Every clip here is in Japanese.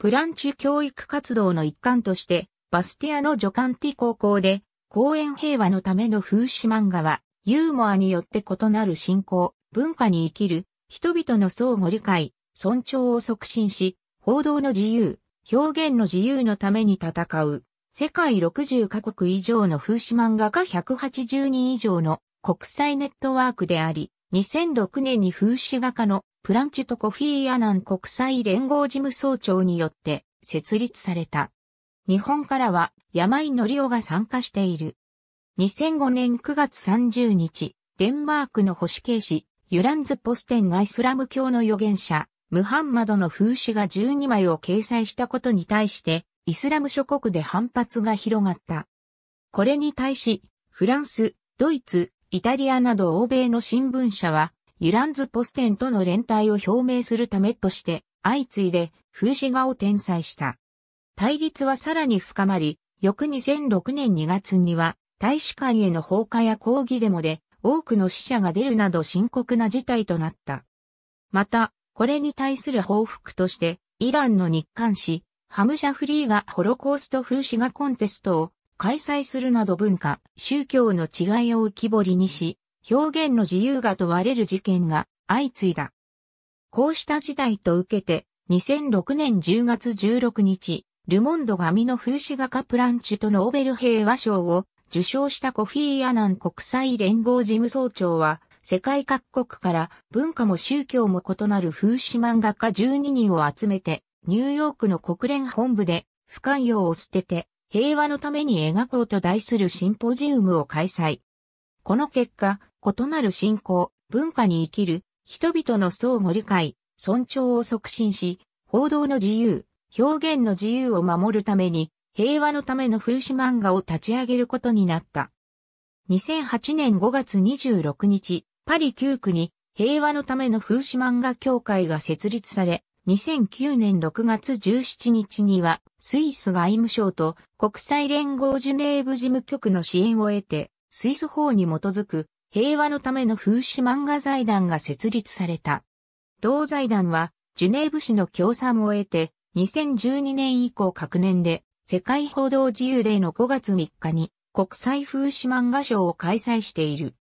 プランチュ教育活動の一環として、バスティアの助監ティ高校で、公園平和のための風刺漫画は、ユーモアによって異なる信仰、文化に生きる、人々の相互理解、尊重を促進し、報道の自由、表現の自由のために戦う、世界60カ国以上の風刺漫画家180人以上の国際ネットワークであり、2006年に風刺画家のプランチュトコフィー・アナン国際連合事務総長によって設立された。日本からは山井則夫が参加している。2005年9月30日、デンマークの保守系紙、ユランズ・ポステンがイスラム教の預言者、ムハンマドの風刺が12枚を掲載したことに対して、イスラム諸国で反発が広がった。これに対し、フランス、ドイツ、イタリアなど欧米の新聞社は、ユランズ・ポステンとの連帯を表明するためとして、相次いで風刺画を転載した。対立はさらに深まり、翌2006年2月には、大使館への放火や抗議デモで、多くの死者が出るなど深刻な事態となった。また、これに対する報復として、イランの日刊誌、ハムシャフリーがホロコースト風刺画コンテストを開催するなど文化、宗教の違いを浮き彫りにし、表現の自由が問われる事件が相次いだ。こうした事態と受けて、2006年10月16日、ルモンドミの風刺画家プランチュとノーベル平和賞を受賞したコフィー・アナン国際連合事務総長は、世界各国から文化も宗教も異なる風刺漫画家12人を集めて、ニューヨークの国連本部で不寛容を捨てて平和のために描こうと題するシンポジウムを開催。この結果、異なる信仰、文化に生きる人々の相互理解、尊重を促進し、報道の自由、表現の自由を守るために、平和のための風刺漫画を立ち上げることになった。2008年5月26日、パリ9区に平和のための風刺漫画協会が設立され、2009年6月17日には、スイス外務省と国際連合ジュネーブ事務局の支援を得て、スイス法に基づく平和のための風刺漫画財団が設立された。同財団は、ジュネーブ市の協賛を得て、2012年以降各年で、世界報道自由デーの5月3日に、国際風刺漫画賞を開催している。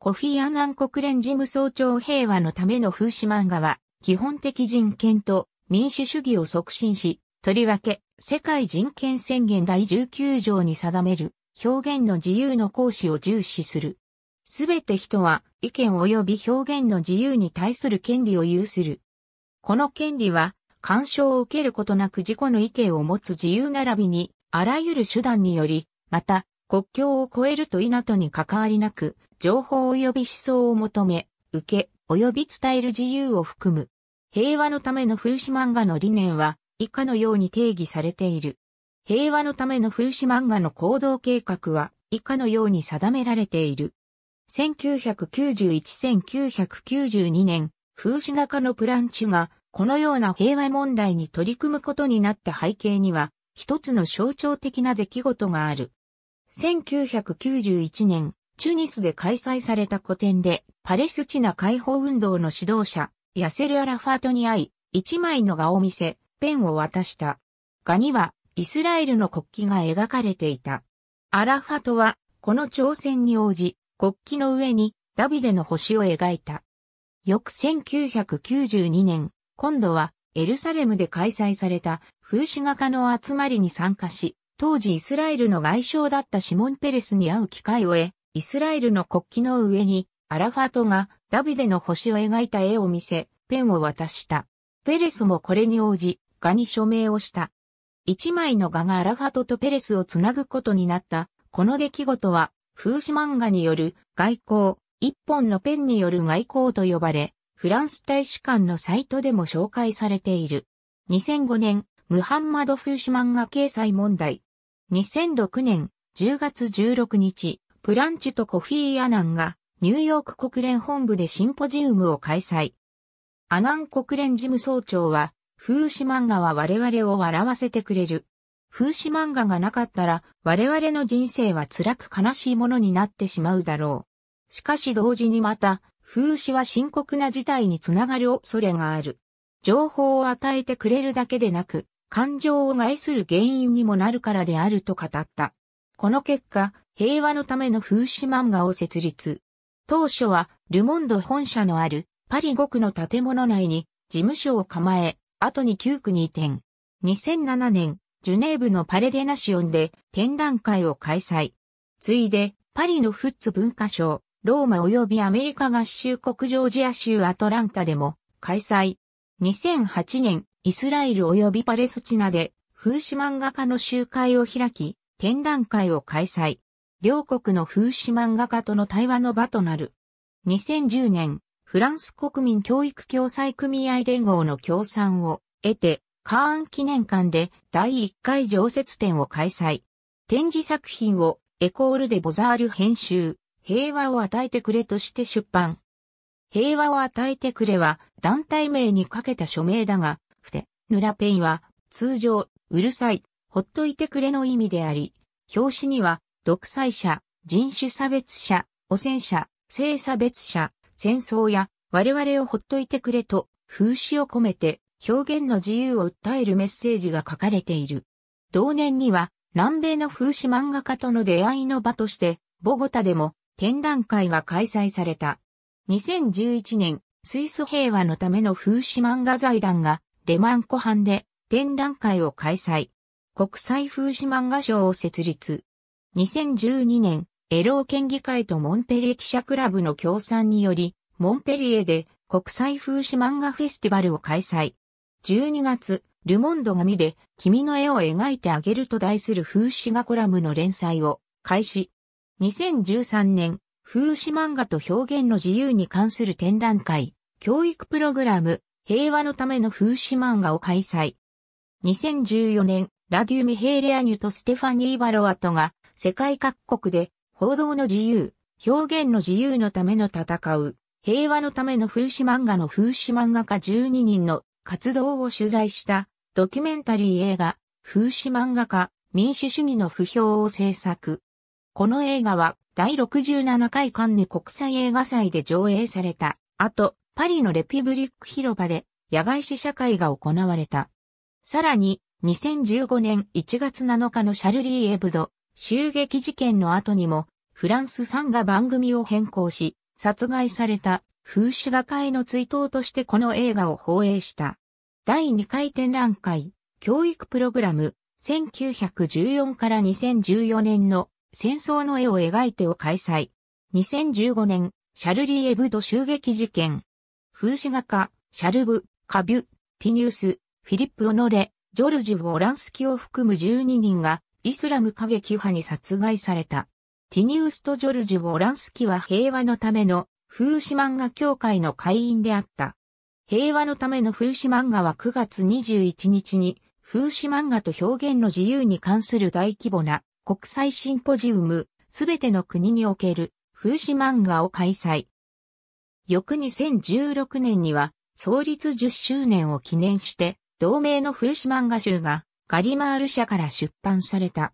コフィアナン国連事務総長平和のための風刺漫画は、基本的人権と民主主義を促進し、とりわけ、世界人権宣言第19条に定める表現の自由の行使を重視するすべて人は意見及び表現の自由に対する権利を有する。この権利は、干渉を受けることなく自己の意見を持つ自由並びに、あらゆる手段により、また、国境を越えると否とに関わりなく、情報及び思想を求め、受け、及び伝える自由を含む。平和のための風刺漫画の理念は、以下のように定義されている。平和のための風刺漫画の行動計画は、以下のように定められている。1991-1992年、風刺画家のプランチュが、このような平和問題に取り組むことになった背景には、一つの象徴的な出来事がある。1991年、チュニスで開催された個展で、パレスチナ解放運動の指導者、ヤセル・アラファートに会い、一枚の画を見せ、ペンを渡した。画には、イスラエルの国旗が描かれていた。アラファトは、この挑戦に応じ、国旗の上にダビデの星を描いた。翌1992年、今度はエルサレムで開催された風刺画家の集まりに参加し、当時イスラエルの外相だったシモン・ペレスに会う機会を得、イスラエルの国旗の上にアラファトがダビデの星を描いた絵を見せ、ペンを渡した。ペレスもこれに応じ、画に署名をした。一枚の画がアラファトとペレスをつなぐことになった。この出来事は風刺漫画による外交、一本のペンによる外交と呼ばれ、フランス大使館のサイトでも紹介されている。2005年、ムハンマド風刺漫画掲載問題。2006年10月16日、プランチュとコフィー・アナンがニューヨーク国連本部でシンポジウムを開催。アナン国連事務総長は、風刺漫画は我々を笑わせてくれる。風刺漫画がなかったら我々の人生は辛く悲しいものになってしまうだろう。しかし同時にまた、風刺は深刻な事態につながる恐れがある。情報を与えてくれるだけでなく、感情を害する原因にもなるからであると語った。この結果、平和のための風刺漫画を設立。当初は、ルモンド本社のあるパリ5区の建物内に事務所を構え、後に9区に移転。2007年、ジュネーブのパレデナシオンで展覧会を開催。ついで、パリのフッツ文化賞、ローマ及びアメリカ合衆国ジョージア州アトランタでも開催。2008年、イスラエル及びパレスチナで、風刺漫画家の集会を開き、展覧会を開催。両国の風刺漫画家との対話の場となる。2010年、フランス国民教育共済組合連合の協賛を得て、カーン記念館で第1回常設展を開催。展示作品をエコールでボザール編集、平和を与えてくれとして出版。平和を与えてくれは団体名にかけた署名だが、ふて、ヌラペイは通常、うるさい、ほっといてくれの意味であり、表紙には独裁者、人種差別者、汚染者、性差別者、戦争や我々をほっといてくれと風刺を込めて表現の自由を訴えるメッセージが書かれている。同年には、南米の風刺漫画家との出会いの場として、ボゴタでも展覧会が開催された。2011年、スイス平和のための風刺漫画財団がレマン湖畔で展覧会を開催。国際風刺漫画賞を設立。2012年、エロー県議会とモンペリエ記者クラブの協賛により、モンペリエで国際風刺漫画フェスティバルを開催。12月、ルモンド紙で、君の絵を描いてあげると題する風刺画コラムの連載を開始。2013年、風刺漫画と表現の自由に関する展覧会、教育プログラム、平和のための風刺漫画を開催。2014年、ラデュミヘーレアニュとステファニー・バロアトが、世界各国で、報道の自由、表現の自由のための戦う、平和のための風刺漫画の風刺漫画家12人の活動を取材したドキュメンタリー映画、風刺漫画家、民主主義の不評を制作。この映画は第67回カンヌ国際映画祭で上映された後、パリのレピブリック広場で野外試写会が行われた。さらに、2015年1月7日のシャルリー・エブド襲撃事件の後にも、フランス産が番組を変更し、殺害された風刺画家への追悼としてこの映画を放映した。第2回展覧会、教育プログラム、1914から2014年の戦争の絵を描いてを開催。2015年、シャルリー・エブド襲撃事件。風刺画家、シャルブ、カビュ、ティニウス、フィリップ・オノレ、ジョルジュ・ォランスキを含む12人がイスラム過激派に殺害された。ティニウスとジョルジュ・ォランスキは平和のための風刺漫画協会の会員であった。平和のための風刺漫画は9月21日に、風刺漫画と表現の自由に関する大規模な国際シンポジウム、すべての国における風刺漫画を開催。翌2016年には、創立10周年を記念して、同名の風刺漫画集がガリマール社から出版された。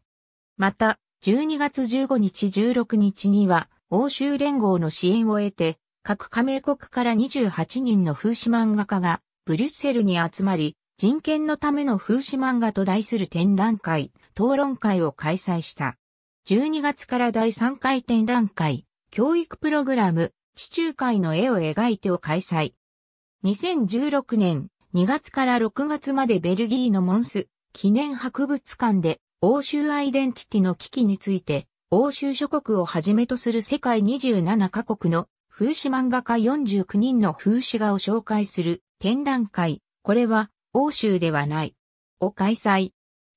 また、12月15日16日には、欧州連合の支援を得て、各加盟国から28人の風刺漫画家がブリュッセルに集まり、人権のための風刺漫画と題する展覧会、討論会を開催した。12月から第3回展覧会、教育プログラム、地中海の絵を描いてを開催。2016年2月から6月までベルギーのモンス記念博物館で欧州アイデンティティの危機について欧州諸国をはじめとする世界27カ国の風刺漫画家49人の風刺画を紹介する展覧会、これは欧州ではない、を開催。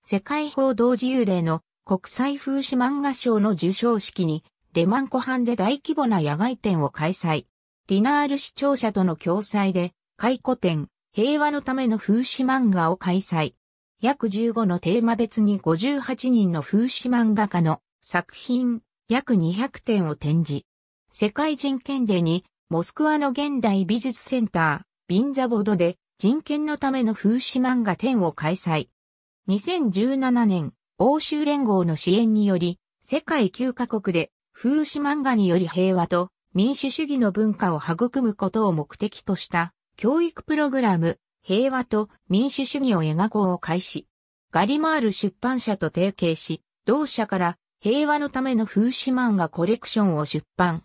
世界報道自由デーの国際風刺漫画賞の受賞式に、レマンハンで大規模な野外展を開催。ディナール視聴者との共催で、回顧展、平和のための風刺漫画を開催。約15のテーマ別に58人の風刺漫画家の作品、約200点を展示。世界人権デーに、モスクワの現代美術センター、ビンザボドで人権のための風刺漫画展を開催。2017年、欧州連合の支援により、世界9カ国で風刺漫画により平和と民主主義の文化を育むことを目的とした教育プログラム、平和と民主主義を描こうを開始。ガリマール出版社と提携し、同社から平和のための風刺漫画コレクションを出版。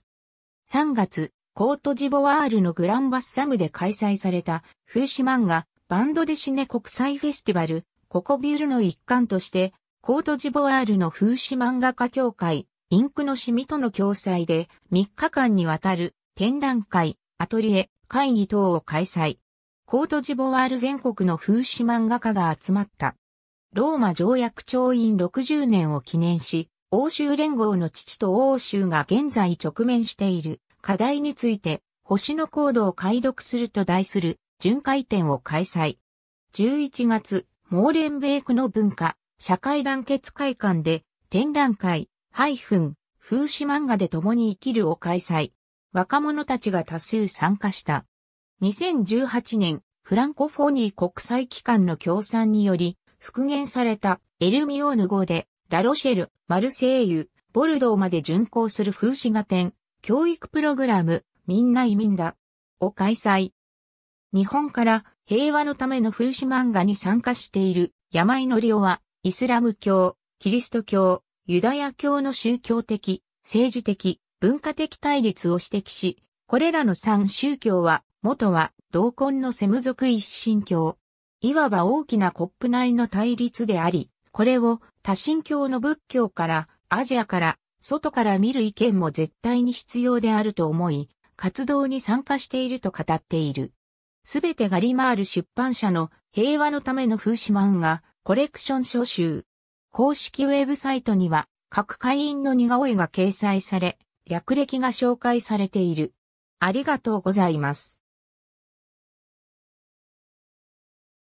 3月、コートジボワールのグランバッサムで開催された風刺漫画バンドデシネ国際フェスティバル、ココビュールの一環として、コートジボワールの風刺漫画家協会、インクのシミとの共催で3日間にわたる展覧会、アトリエ、会議等を開催。コートジボワール全国の風刺漫画家が集まった。ローマ条約調印60年を記念し、欧州連合の父と欧州が現在直面している課題について星のコードを解読すると題する巡回展を開催。11月、モーレンベークの文化、社会団結会館で展覧会、ハイフン、風刺漫画で共に生きるを開催。若者たちが多数参加した。2018年、フランコフォニー国際機関の協賛により、復元されたエルミオーヌ号でラロシェル、マルセイユ、ボルドーまで巡行する風刺画展、教育プログラム、みんな移民だ、を開催。日本から平和のための風刺漫画に参加している山井のりおは、イスラム教、キリスト教、ユダヤ教の宗教的、政治的、文化的対立を指摘し、これらの三宗教は、元は同根のセム族一神教。いわば大きなコップ内の対立であり、これを多神教の仏教からアジアから外から見る意見も絶対に必要であると思い、活動に参加していると語っている。すべてガリマール出版社の平和のための風刺漫画コレクション書集。公式ウェブサイトには各会員の似顔絵が掲載され、略歴が紹介されている。ありがとうございます。